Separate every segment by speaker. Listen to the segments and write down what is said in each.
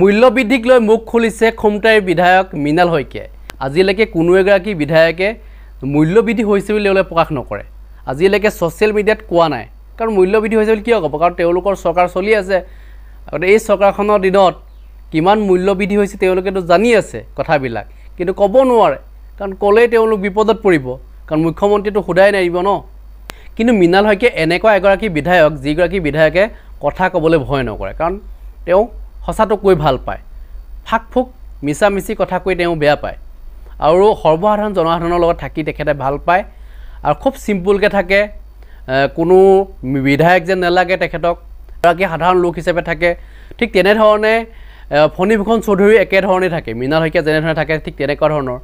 Speaker 1: মূল্য বৃদ্ধিক লৈ মুখ খুলিছে খুমটাইৰ বিধায়ক মৃণাল শইকীয়াই আজিলৈকে কোনো এগৰাকী বিধায়কে মূল্য বৃদ্ধি হৈছে বুলি এবলৈ প্ৰকাশ নকৰে আজিলৈকে ছ'চিয়েল মিডিয়াত কোৱা নাই কাৰণ মূল্য বৃদ্ধি হৈছে বুলি কিয় ক'ব কাৰণ তেওঁলোকৰ চৰকাৰ চলি আছে গতিকে এই চৰকাৰখনৰ দিনত কিমান মূল্য বৃদ্ধি হৈছে তেওঁলোকেতো জানি আছে কথাবিলাক কিন্তু ক'ব নোৱাৰে কাৰণ ক'লেই তেওঁলোক বিপদত পৰিব কাৰণ মুখ্যমন্ত্ৰীটো সোধাই নেৰিব ন কিন্তু মৃণাল শইকীয়া এনেকুৱা এগৰাকী বিধায়ক যিগৰাকী বিধায়কে কথা ক'বলৈ ভয় নকৰে কাৰণ তেওঁ সঁচাটো কৈ ভাল পায় ফাক ফুক মিছা মিছি কথা কৈ তেওঁ বেয়া পায় আৰু সৰ্বসাধাৰণ জনসাধাৰণৰ লগত থাকি তেখেতে ভাল পায় আৰু খুব চিম্পুলকৈ থাকে কোনো বিধায়ক যেন নেলাগে তেখেতক এগৰাকী সাধাৰণ লোক হিচাপে থাকে ঠিক তেনেধৰণে ফণীভূষণ চৌধুৰী একেধৰণেই থাকে মৃণাল শইকীয়া যেনেধৰণে থাকে ঠিক তেনেকুৱা ধৰণৰ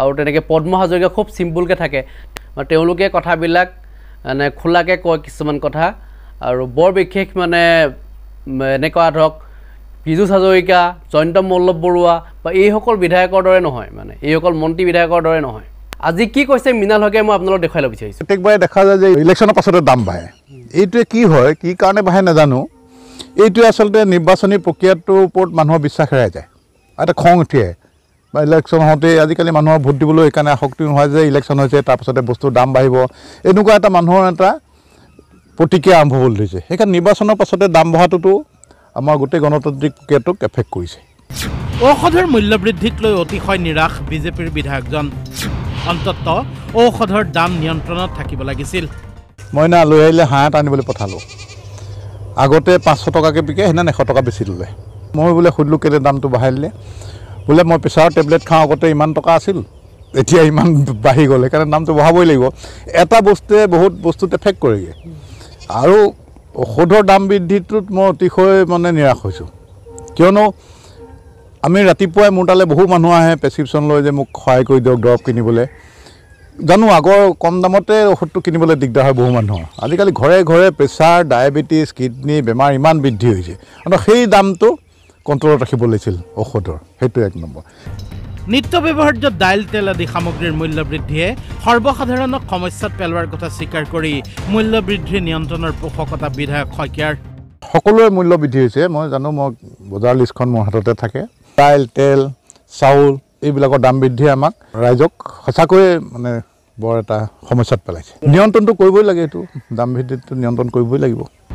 Speaker 1: আৰু তেনেকৈ পদ্ম হাজৰিকা খুব চিম্পুলকৈ থাকে তেওঁলোকে কথাবিলাক মানে খোলাকৈ কয় কিছুমান কথা আৰু বৰ বিশেষ মানে এনেকুৱা ধৰক বিজু হাজৰিকা জয়ন্ত মল্লভ বৰুৱা বা এইসকল বিধায়কৰ দৰে নহয় মানে এইসকল মন্ত্ৰী বিধায়কৰ দৰে নহয় আজি কি কৈছে মৃণাল হকে মই আপোনালোকক দেখুৱাই ল'ব বিচাৰিছোঁ
Speaker 2: প্ৰত্যেকবাৰে দেখা যায় যে ইলেকশ্যনৰ পাছতে দাম বাঢ়ে এইটোৱে কি হয় কি কাৰণে বাঢ়ে নাজানো এইটোৱে আচলতে নিৰ্বাচনী প্ৰক্ৰিয়াটোৰ ওপৰত মানুহৰ বিশ্বাস হেৰাই যায় এটা খং উঠিয়ে বা ইলেকশ্যন হওঁতে আজিকালি মানুহৰ ভোট দিবলৈ এইকাৰণে আসক্তি নোহোৱা যে ইলেকশ্যন হৈছে তাৰপাছতে বস্তুৰ দাম বাঢ়িব এনেকুৱা এটা মানুহৰ এটা প্ৰতিক্ৰিয়া আৰম্ভ হ'বলৈ ধৰিছে সেইকাৰণে নিৰ্বাচনৰ পাছতে দাম বঢ়াটোতো আমাৰ গোটেই গণতান্ত্ৰিক গণতান্ত্ৰিকটোক এফেক্ট কৰিছে
Speaker 3: ঔষধৰ মূল্য বৃদ্ধিক লৈ অতিশয় নিৰাশ বিজেপিৰ বিধায়কজন অন্তত ঔষধৰ দাম নিয়ন্ত্ৰণত থাকিব লাগিছিল
Speaker 2: মই না লৈ আহিলে হাঁহ এটা আনিবলৈ পঠালোঁ আগতে পাঁচশ টকাকৈ বিকে সেইদিনা এশ টকা বেছি ল'লে মই বোলে সুধিলোঁ কেলে দামটো বঢ়াই দিলে বোলে মই প্ৰেছাৰৰ টেবলেট খাওঁ আগতে ইমান টকা আছিল এতিয়া ইমান বাঢ়ি গ'ল সেইকাৰণে দামটো বঢ়াবই লাগিব এটা বস্তুৱে বহুত বস্তুত এফেক্ট কৰেগৈ আৰু ঔষধৰ দাম বৃদ্ধিটোত মই অতিশয় মানে নিৰাশ হৈছোঁ কিয়নো আমি ৰাতিপুৱাই মোৰ তালৈ বহু মানুহ আহে প্ৰেছক্ৰিপশ্যন লৈ যে মোক সহায় কৰি দিয়ক দৰৱ কিনিবলৈ জানো আগৰ কম দামতে ঔষধটো কিনিবলৈ দিগদাৰ হয় বহু মানুহৰ আজিকালি ঘৰে ঘৰে প্ৰেছাৰ ডায়েবেটিছ কিডনী বেমাৰ ইমান বৃদ্ধি হৈছে আৰু সেই দামটো কণ্ট্ৰলত ৰাখিব লাগিছিল ঔষধৰ সেইটো এক নম্বৰ
Speaker 3: নিত্য ব্যৱহাৰ্য দাইল তেল আদি সামগ্ৰীৰ মূল্য বৃদ্ধিয়ে সৰ্বসাধাৰণক সমস্যাত পেলোৱাৰ কথা স্বীকাৰ কৰি মূল্য বৃদ্ধি নিয়ন্ত্ৰণৰ পোষকতা বিধায়ক শইকীয়াৰ
Speaker 2: সকলোৰে মূল্য বৃদ্ধি হৈছে মই জানো মই বজাৰ লিষ্টখন মোৰ হাততে থাকে দাইল তেল চাউল এইবিলাকৰ দাম বৃদ্ধিয়ে আমাক ৰাইজক সঁচাকৈয়ে মানে বৰ এটা সমস্যাত পেলাইছে নিয়ন্ত্ৰণটো কৰিবই লাগে এইটো দাম বৃদ্ধিটো নিয়ন্ত্ৰণ কৰিবই লাগিব